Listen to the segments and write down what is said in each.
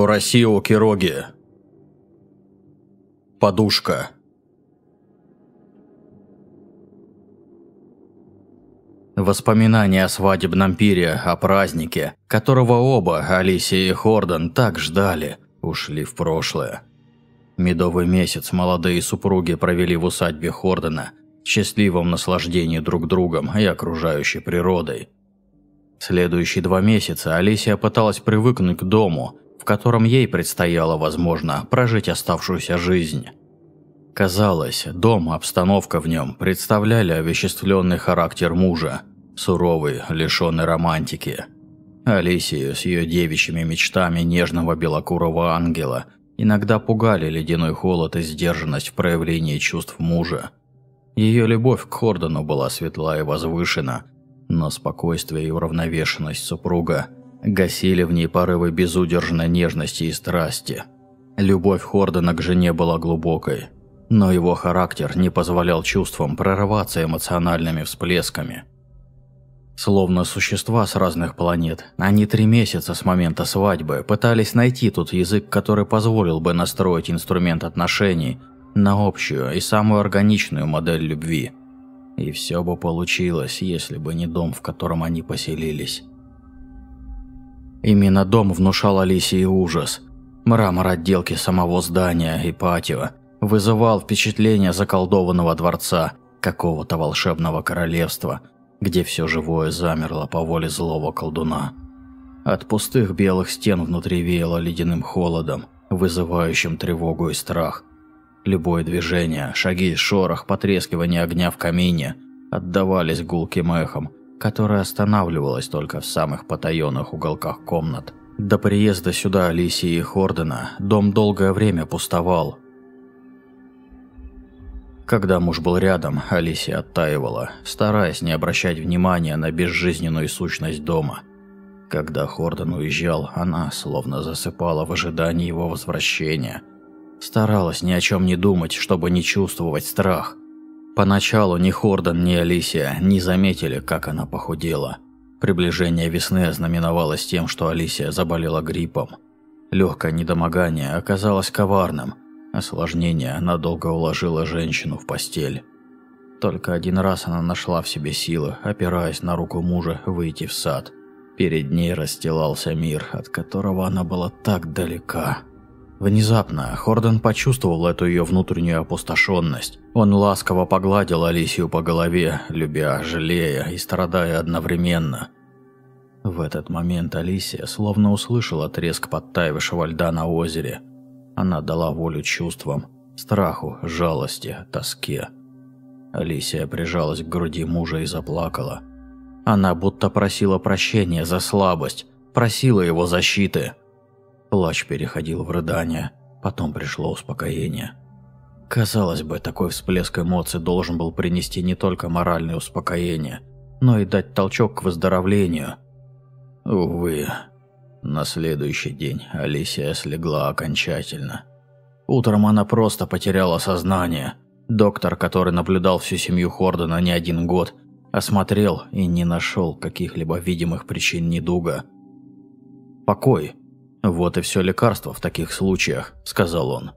Урасио Кироги. Подушка. Воспоминания о свадебном пире, о празднике, которого оба, Алисия и Хордон, так ждали, ушли в прошлое. Медовый месяц молодые супруги провели в усадьбе Хордона, в счастливом наслаждении друг другом и окружающей природой. Следующие два месяца Алисия пыталась привыкнуть к дому, в котором ей предстояло, возможно, прожить оставшуюся жизнь. Казалось, дом, обстановка в нем представляли овеществленный характер мужа, суровый, лишенный романтики. Алисию с ее девичьими мечтами нежного белокурого ангела иногда пугали ледяной холод и сдержанность в проявлении чувств мужа. Ее любовь к Хордону была светла и возвышена, но спокойствие и уравновешенность супруга – гасили в ней порывы безудержной нежности и страсти. Любовь Хордена к жене была глубокой, но его характер не позволял чувствам прорываться эмоциональными всплесками. Словно существа с разных планет, они три месяца с момента свадьбы пытались найти тот язык, который позволил бы настроить инструмент отношений на общую и самую органичную модель любви. И все бы получилось, если бы не дом, в котором они поселились. Именно дом внушал Алисии ужас. Мрамор отделки самого здания и патио вызывал впечатление заколдованного дворца какого-то волшебного королевства, где все живое замерло по воле злого колдуна. От пустых белых стен внутри веяло ледяным холодом, вызывающим тревогу и страх. Любое движение, шаги, шорох, потрескивание огня в камине отдавались гулким эхом, которая останавливалась только в самых потаенных уголках комнат. До приезда сюда Алисии и Хордена дом долгое время пустовал. Когда муж был рядом, Алисия оттаивала, стараясь не обращать внимания на безжизненную сущность дома. Когда Хорден уезжал, она словно засыпала в ожидании его возвращения. Старалась ни о чем не думать, чтобы не чувствовать страх. Поначалу ни Хордон, ни Алисия не заметили, как она похудела. Приближение весны ознаменовалось тем, что Алисия заболела гриппом. Легкое недомогание оказалось коварным. Осложнение надолго уложило женщину в постель. Только один раз она нашла в себе силы, опираясь на руку мужа, выйти в сад. Перед ней расстилался мир, от которого она была так далека. Внезапно Хорден почувствовал эту ее внутреннюю опустошенность. Он ласково погладил Алисию по голове, любя, жалея и страдая одновременно. В этот момент Алисия словно услышала треск подтаявшего льда на озере. Она дала волю чувствам, страху, жалости, тоске. Алисия прижалась к груди мужа и заплакала. Она будто просила прощения за слабость, просила его защиты. Плач переходил в рыдание, потом пришло успокоение. Казалось бы, такой всплеск эмоций должен был принести не только моральное успокоение, но и дать толчок к выздоровлению. Увы, на следующий день Алисия слегла окончательно. Утром она просто потеряла сознание. Доктор, который наблюдал всю семью Хордона не один год, осмотрел и не нашел каких-либо видимых причин недуга. Покой, «Вот и все лекарство в таких случаях», – сказал он.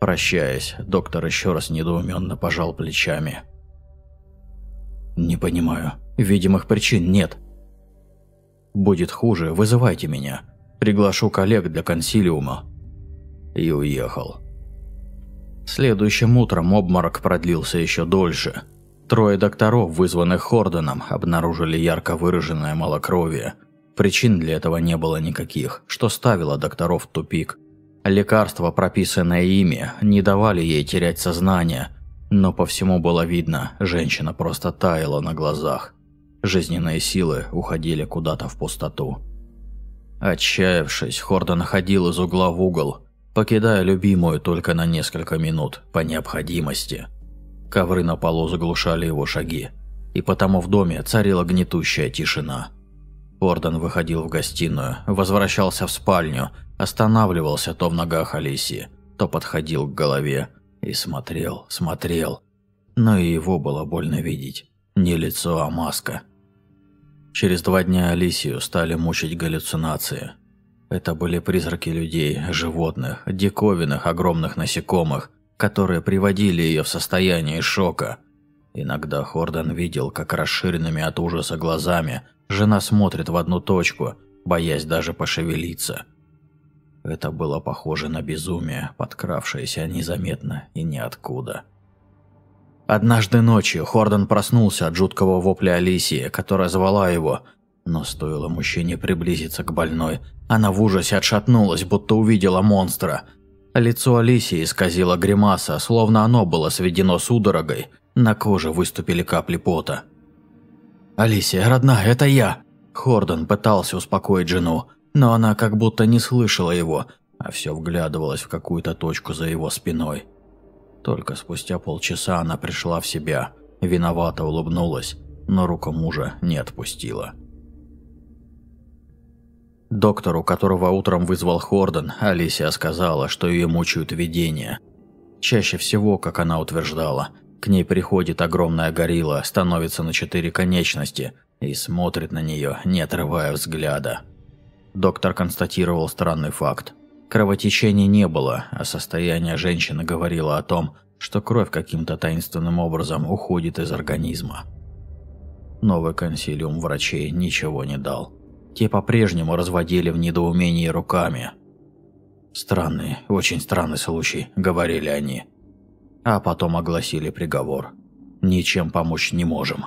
Прощаясь, доктор еще раз недоуменно пожал плечами. «Не понимаю. Видимых причин нет». «Будет хуже, вызывайте меня. Приглашу коллег для консилиума». И уехал. Следующим утром обморок продлился еще дольше. Трое докторов, вызванных Хордоном, обнаружили ярко выраженное малокровие – Причин для этого не было никаких, что ставило докторов в тупик. Лекарства, прописанные ими, не давали ей терять сознание, но по всему было видно, женщина просто таяла на глазах. Жизненные силы уходили куда-то в пустоту. Отчаявшись, Хордон ходил из угла в угол, покидая любимую только на несколько минут, по необходимости. Ковры на полу заглушали его шаги, и потому в доме царила гнетущая тишина – Орден выходил в гостиную, возвращался в спальню, останавливался то в ногах Алисии, то подходил к голове и смотрел, смотрел. Но и его было больно видеть. Не лицо, а маска. Через два дня Алисию стали мучить галлюцинации. Это были призраки людей, животных, диковинных, огромных насекомых, которые приводили ее в состояние шока. Иногда Хордон видел, как расширенными от ужаса глазами – Жена смотрит в одну точку, боясь даже пошевелиться. Это было похоже на безумие, подкравшееся незаметно и ниоткуда. Однажды ночью Хордон проснулся от жуткого вопля Алисии, которая звала его, но стоило мужчине приблизиться к больной, она в ужасе отшатнулась, будто увидела монстра. Лицо Алисии исказило гримаса, словно оно было сведено судорогой, на коже выступили капли пота. «Алисия, родная, это я!» Хордон пытался успокоить жену, но она как будто не слышала его, а все вглядывалась в какую-то точку за его спиной. Только спустя полчаса она пришла в себя, виновато улыбнулась, но руку мужа не отпустила. Доктору, которого утром вызвал Хордон, Алисия сказала, что ее мучают видения. Чаще всего, как она утверждала – к ней приходит огромная горилла, становится на четыре конечности и смотрит на нее, не отрывая взгляда. Доктор констатировал странный факт. Кровотечения не было, а состояние женщины говорило о том, что кровь каким-то таинственным образом уходит из организма. Новый консилиум врачей ничего не дал. Те по-прежнему разводили в недоумении руками. «Странный, очень странный случай», — говорили они а потом огласили приговор. Ничем помочь не можем.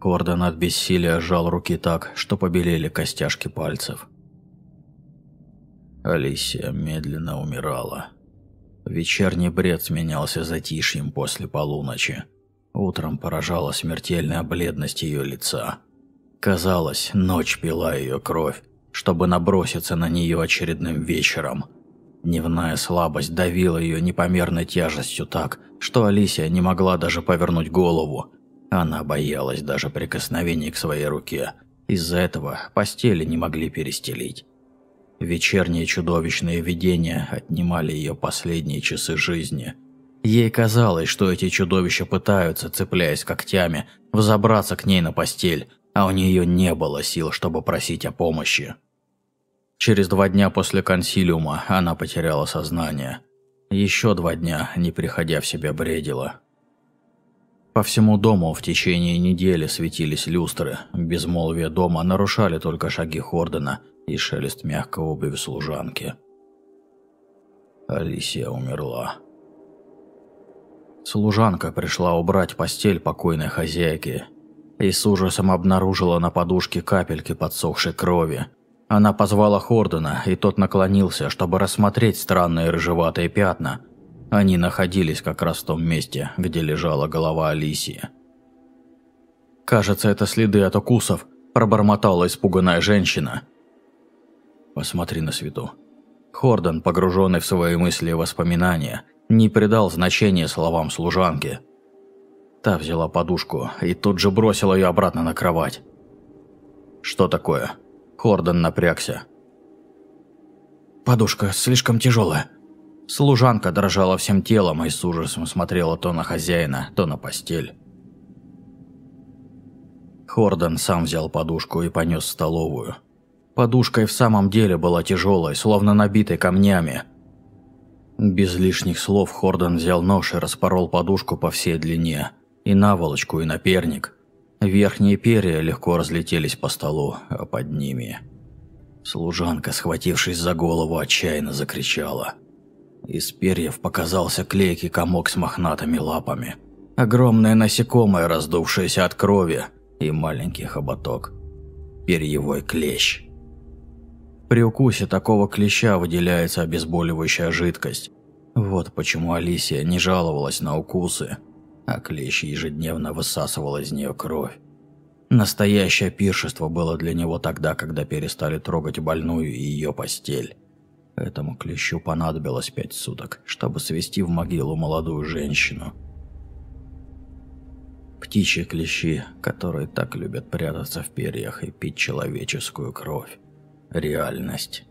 Кордон от бессилия сжал руки так, что побелели костяшки пальцев. Алисия медленно умирала. Вечерний бред сменялся затишьем после полуночи. Утром поражала смертельная бледность ее лица. Казалось, ночь пила ее кровь, чтобы наброситься на нее очередным вечером – Дневная слабость давила ее непомерной тяжестью так, что Алисия не могла даже повернуть голову. Она боялась даже прикосновений к своей руке. Из-за этого постели не могли перестелить. Вечерние чудовищные видения отнимали ее последние часы жизни. Ей казалось, что эти чудовища пытаются, цепляясь когтями, взобраться к ней на постель, а у нее не было сил, чтобы просить о помощи. Через два дня после консилиума она потеряла сознание. Еще два дня, не приходя в себя, бредила. По всему дому в течение недели светились люстры. Безмолвие дома нарушали только шаги Хордена и шелест мягкой обуви служанки. Алисия умерла. Служанка пришла убрать постель покойной хозяйки и с ужасом обнаружила на подушке капельки подсохшей крови, она позвала Хордона, и тот наклонился, чтобы рассмотреть странные рыжеватые пятна. Они находились как раз в том месте, где лежала голова Алисии. «Кажется, это следы от укусов», – пробормотала испуганная женщина. «Посмотри на свету». Хордон, погруженный в свои мысли и воспоминания, не придал значения словам служанки. Та взяла подушку и тут же бросила ее обратно на кровать. «Что такое?» Кордон напрягся. «Подушка слишком тяжелая». Служанка дрожала всем телом и с ужасом смотрела то на хозяина, то на постель. Хордон сам взял подушку и понес в столовую. Подушка и в самом деле была тяжелой, словно набитой камнями. Без лишних слов Хордон взял нож и распорол подушку по всей длине, и наволочку, и наперник – Верхние перья легко разлетелись по столу, а под ними... Служанка, схватившись за голову, отчаянно закричала. Из перьев показался клейкий комок с мохнатыми лапами. Огромное насекомое, раздувшееся от крови, и маленький хоботок. Перьевой клещ. При укусе такого клеща выделяется обезболивающая жидкость. Вот почему Алисия не жаловалась на укусы, а клещ ежедневно высасывал из нее кровь. Настоящее пиршество было для него тогда, когда перестали трогать больную и ее постель. Этому клещу понадобилось пять суток, чтобы свести в могилу молодую женщину. Птичьи клещи, которые так любят прятаться в перьях и пить человеческую кровь. Реальность.